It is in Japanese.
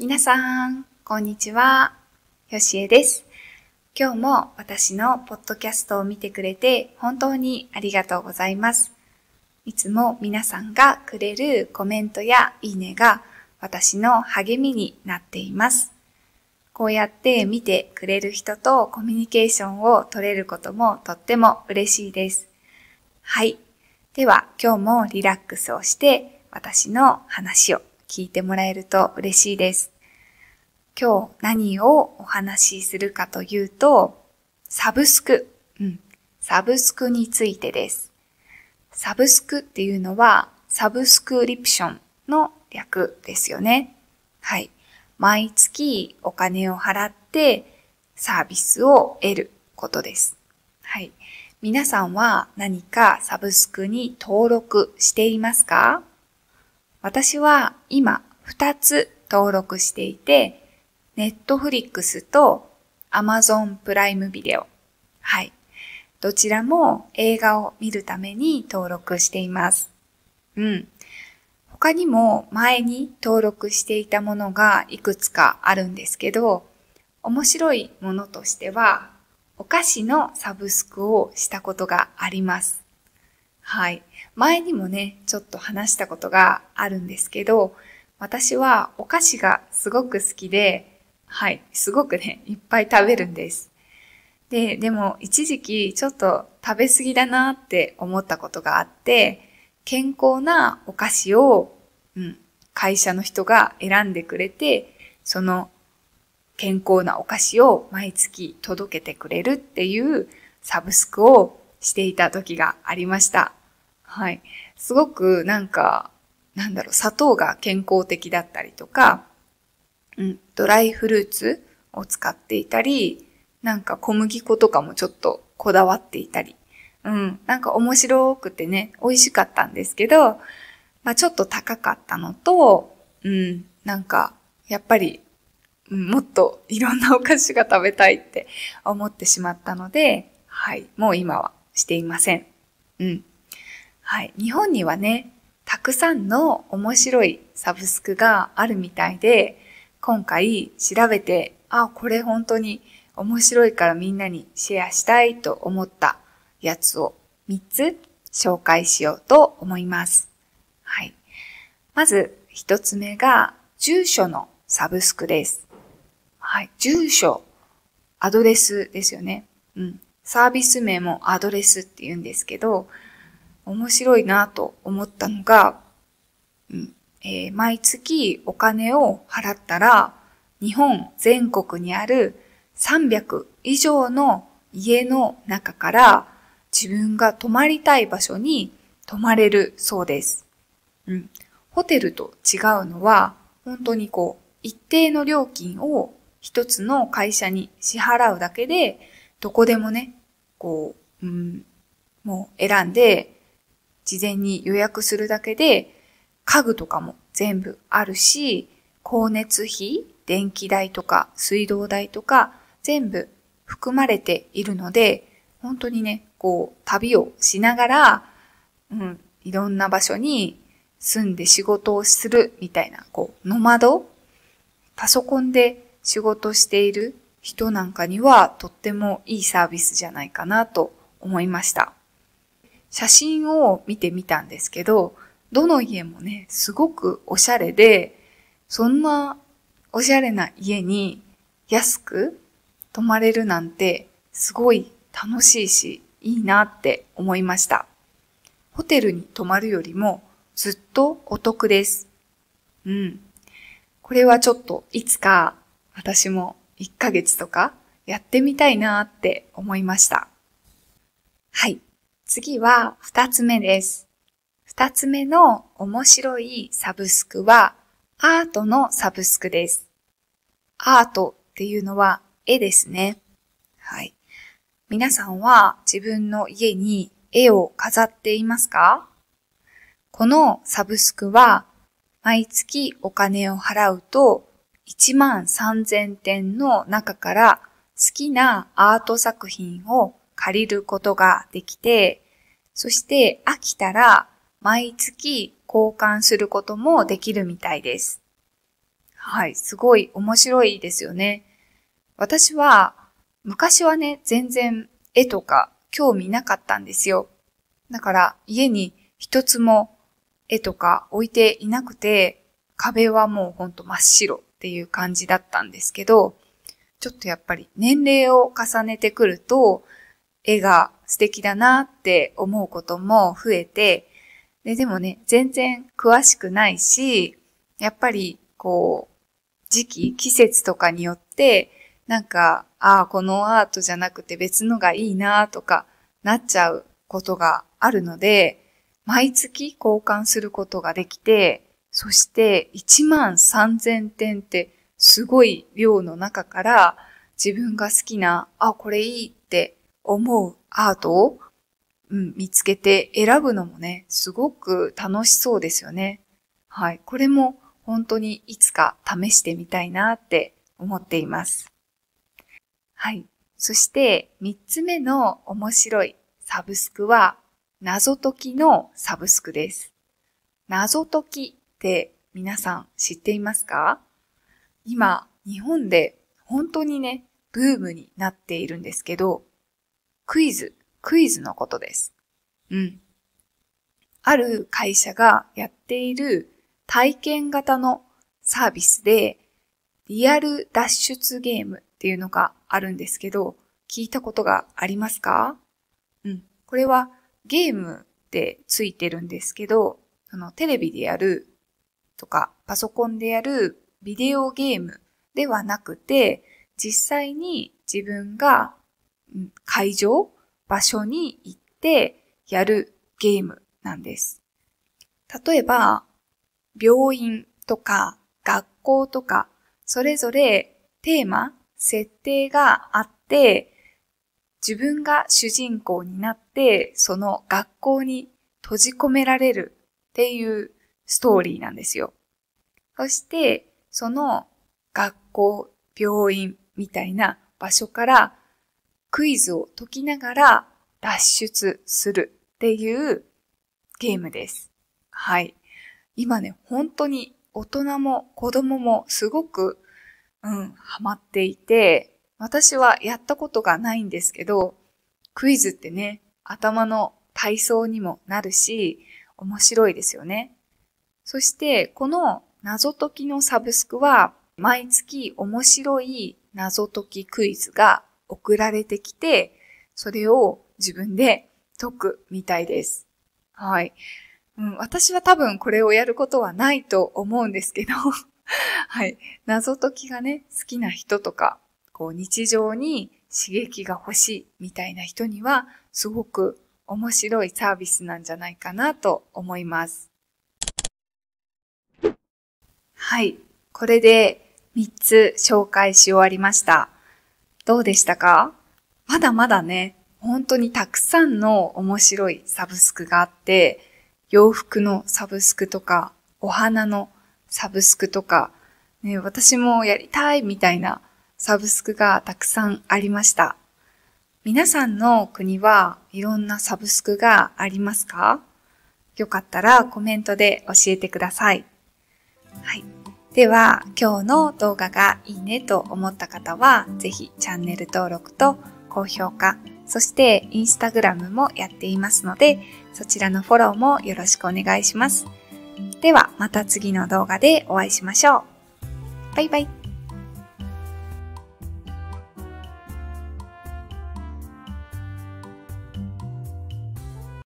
皆さん、こんにちは。よしえです。今日も私のポッドキャストを見てくれて本当にありがとうございます。いつも皆さんがくれるコメントやいいねが私の励みになっています。こうやって見てくれる人とコミュニケーションを取れることもとっても嬉しいです。はい。では今日もリラックスをして私の話を聞いてもらえると嬉しいです。今日何をお話しするかというと、サブスク。うん。サブスクについてです。サブスクっていうのは、サブスクリプションの略ですよね。はい。毎月お金を払ってサービスを得ることです。はい。皆さんは何かサブスクに登録していますか私は今2つ登録していて、Netflix と Amazon プライムビデオ。はい。どちらも映画を見るために登録しています。うん。他にも前に登録していたものがいくつかあるんですけど、面白いものとしては、お菓子のサブスクをしたことがあります。はい。前にもね、ちょっと話したことがあるんですけど、私はお菓子がすごく好きで、はい、すごくね、いっぱい食べるんです。で、でも一時期ちょっと食べ過ぎだなって思ったことがあって、健康なお菓子を、うん、会社の人が選んでくれて、その健康なお菓子を毎月届けてくれるっていうサブスクをしていた時がありました。はい。すごくなんか、なんだろう、砂糖が健康的だったりとか、うん、ドライフルーツを使っていたり、なんか小麦粉とかもちょっとこだわっていたり、うん、なんか面白くてね、美味しかったんですけど、まあちょっと高かったのと、うん、なんか、やっぱり、うん、もっといろんなお菓子が食べたいって思ってしまったので、はい、もう今はしていません。うん。はい。日本にはね、たくさんの面白いサブスクがあるみたいで、今回調べて、あ、これ本当に面白いからみんなにシェアしたいと思ったやつを3つ紹介しようと思います。はい。まず1つ目が住所のサブスクです。はい。住所、アドレスですよね。うん。サービス名もアドレスって言うんですけど、面白いなと思ったのが、うんえー、毎月お金を払ったら、日本全国にある300以上の家の中から自分が泊まりたい場所に泊まれるそうです。うん。ホテルと違うのは、本当にこう、一定の料金を一つの会社に支払うだけで、どこでもね、こう、うん、もう選んで事前に予約するだけで、家具とかも全部あるし、光熱費、電気代とか水道代とか全部含まれているので、本当にね、こう旅をしながら、うん、いろんな場所に住んで仕事をするみたいな、こう、ノマドパソコンで仕事している人なんかにはとってもいいサービスじゃないかなと思いました。写真を見てみたんですけど、どの家もね、すごくおしゃれで、そんなおしゃれな家に安く泊まれるなんてすごい楽しいし、いいなって思いました。ホテルに泊まるよりもずっとお得です。うん。これはちょっといつか私も1ヶ月とかやってみたいなって思いました。はい。次は二つ目です。二つ目の面白いサブスクはアートのサブスクです。アートっていうのは絵ですね。はい。皆さんは自分の家に絵を飾っていますかこのサブスクは毎月お金を払うと1万3000点の中から好きなアート作品を借りることができて、そして飽きたら毎月交換することもできるみたいです。はい、すごい面白いですよね。私は昔はね、全然絵とか興味なかったんですよ。だから家に一つも絵とか置いていなくて、壁はもうほんと真っ白っていう感じだったんですけど、ちょっとやっぱり年齢を重ねてくると、絵が素敵だなって思うことも増えて、で、でもね、全然詳しくないし、やっぱり、こう、時期、季節とかによって、なんか、ああ、このアートじゃなくて別のがいいなとか、なっちゃうことがあるので、毎月交換することができて、そして1万3000点ってすごい量の中から自分が好きな、あ、これいいって思うアートを、うん、見つけて選ぶのもね、すごく楽しそうですよね。はい。これも本当にいつか試してみたいなって思っています。はい。そして三つ目の面白いサブスクは謎解きのサブスクです。謎解きって皆さん知っていますか今、日本で本当にね、ブームになっているんですけど、クイズ、クイズのことです。うん。ある会社がやっている体験型のサービスで、リアル脱出ゲームっていうのがあるんですけど、聞いたことがありますかうん。これはゲームってついてるんですけど、そのテレビでやるとか、パソコンでやるビデオゲームではなくて、実際に自分が会場、場所に行ってやるゲームなんです。例えば、病院とか学校とか、それぞれテーマ、設定があって、自分が主人公になって、その学校に閉じ込められるっていうストーリーなんですよ。そして、その学校、病院みたいな場所からクイズを解きながら脱出するっていうゲームです。はい。今ね、本当に大人も子供もすごく、うん、ハマっていて、私はやったことがないんですけど、クイズってね、頭の体操にもなるし、面白いですよね。そして、この謎解きのサブスクは、毎月面白い謎解きクイズが送られてきて、それを自分で解くみたいです。はい。うん、私は多分これをやることはないと思うんですけど はい。謎解きがね、好きな人とか、こう日常に刺激が欲しいみたいな人には、すごく面白いサービスなんじゃないかなと思います。はい。これで3つ紹介し終わりました。どうでしたかまだまだね、本当にたくさんの面白いサブスクがあって、洋服のサブスクとか、お花のサブスクとか、ね、私もやりたいみたいなサブスクがたくさんありました。皆さんの国はいろんなサブスクがありますかよかったらコメントで教えてください。はい。では、今日の動画がいいねと思った方は、ぜひチャンネル登録と高評価、そしてインスタグラムもやっていますので、そちらのフォローもよろしくお願いします。では、また次の動画でお会いしましょう。バイバイ。